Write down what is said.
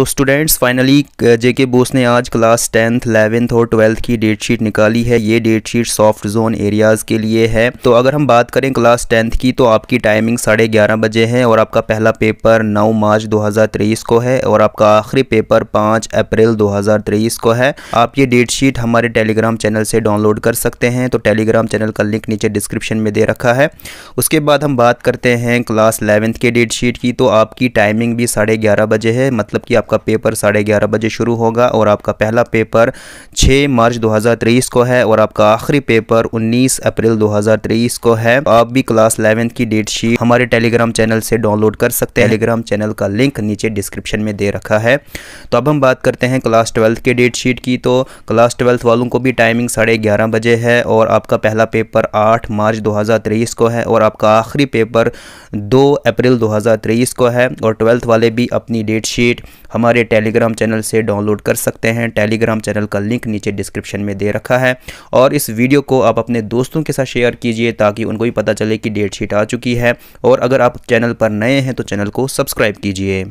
तो students finally जे के बोस ने आज क्लास टेंथ इलेवेंथ और ट्वेल्थ की डेट शीट निकाली है ये date sheet soft zone areas के लिए है तो अगर हम बात करें क्लास टेंथ की तो आपकी टाइमिंग साढ़े ग्यारह बजे है और आपका पहला पेपर नौ मार्च 2023 को है और आपका आखिरी पेपर पाँच अप्रैल 2023 को है आप ये डेट शीट हमारे टेलीग्राम चैनल से डाउनलोड कर सकते हैं तो टेलीग्राम चैनल का लिंक नीचे डिस्क्रिप्शन में दे रखा है उसके बाद हम बात करते हैं क्लास इलेवेंथ के डेट शीट की तो आपकी टाइमिंग भी साढ़े बजे है मतलब कि आप आपका पेपर साढ़े ग्यारह बजे शुरू होगा और आपका पहला पेपर 6 मार्च 2023 को है और आपका आखिरी पेपर 19 अप्रैल 2023 को है आप भी क्लास इलेवेंथ की डेट शीट हमारे टेलीग्राम चैनल से डाउनलोड कर सकते हैं टेलीग्राम चैनल का लिंक नीचे डिस्क्रिप्शन में दे रखा है तो अब हम बात करते हैं क्लास ट्वेल्थ की डेट शीट की तो क्लास ट्वेल्थ वालों को भी टाइमिंग साढ़े ग्यारह बजे है और आपका पहला पेपर आठ मार्च दो को है और आपका आखिरी पेपर दो अप्रैल दो को है और ट्वेल्थ वाले भी अपनी डेट शीट हम हमारे टेलीग्राम चैनल से डाउनलोड कर सकते हैं टेलीग्राम चैनल का लिंक नीचे डिस्क्रिप्शन में दे रखा है और इस वीडियो को आप अपने दोस्तों के साथ शेयर कीजिए ताकि उनको भी पता चले कि डेट शीट आ चुकी है और अगर आप चैनल पर नए हैं तो चैनल को सब्सक्राइब कीजिए